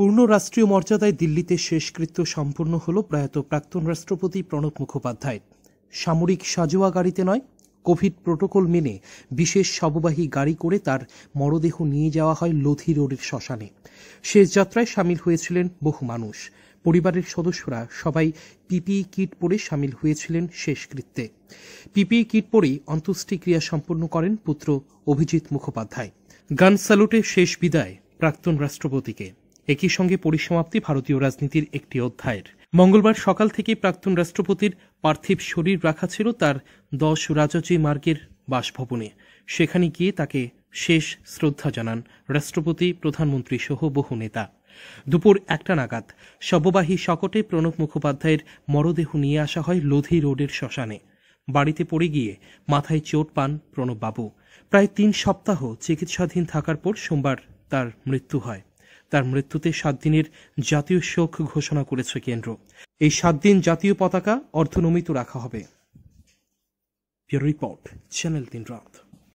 পূর্ণ রাষ্ট্রীয় মর্যাদায় দিল্লিতে শেষকৃত্য সম্পূর্ণ হল প্রয়াত প্রাক্তন রাষ্ট্রপতি প্রণব মুখোপাধ্যায় সামরিক সাজোয়া গাড়িতে নয় কোভিড প্রোটোকল মেনে বিশেষ সববাহী গাড়ি করে তার মরদেহ নিয়ে যাওয়া হয় লোধি রোডের শ্মশানে শেষ যাত্রায় সামিল হয়েছিলেন বহু মানুষ পরিবারের সদস্যরা সবাই পিপিই কিট পরে সামিল হয়েছিলেন শেষকৃত্যে পিপিই কিট পরেই অন্ত্যেষ্টিক্রিয়া সম্পন্ন করেন পুত্র অভিজিৎ মুখোপাধ্যায় গান স্যালুটে শেষ বিদায় প্রাক্তন রাষ্ট্রপতিকে একই সঙ্গে পরিসমাপ্তি ভারতীয় রাজনীতির একটি অধ্যায়ের মঙ্গলবার সকাল থেকেই প্রাক্তন রাষ্ট্রপতির পার্থিব শরীর রাখা ছিল তার দশ রাজাজি মার্গের বাসভবনে সেখানে গিয়ে তাকে শেষ শ্রদ্ধা জানান রাষ্ট্রপতি প্রধানমন্ত্রী সহ বহু নেতা দুপুর একটা নাগাদ শববাহী শকটে প্রণব মুখোপাধ্যায়ের মরদেহ নিয়ে আসা হয় লোধি রোডের শ্মশানে বাড়িতে পড়ে গিয়ে মাথায় চোট পান প্রণববাবু প্রায় তিন সপ্তাহ চিকিৎসাধীন থাকার পর সোমবার তার মৃত্যু হয় তার মৃত্যুতে সাত দিনের জাতীয় শোক ঘোষণা করেছে কেন্দ্র এই সাত দিন জাতীয় পতাকা অর্ধনমিত রাখা হবে রিপোর্ট চ্যানেল তিন রাত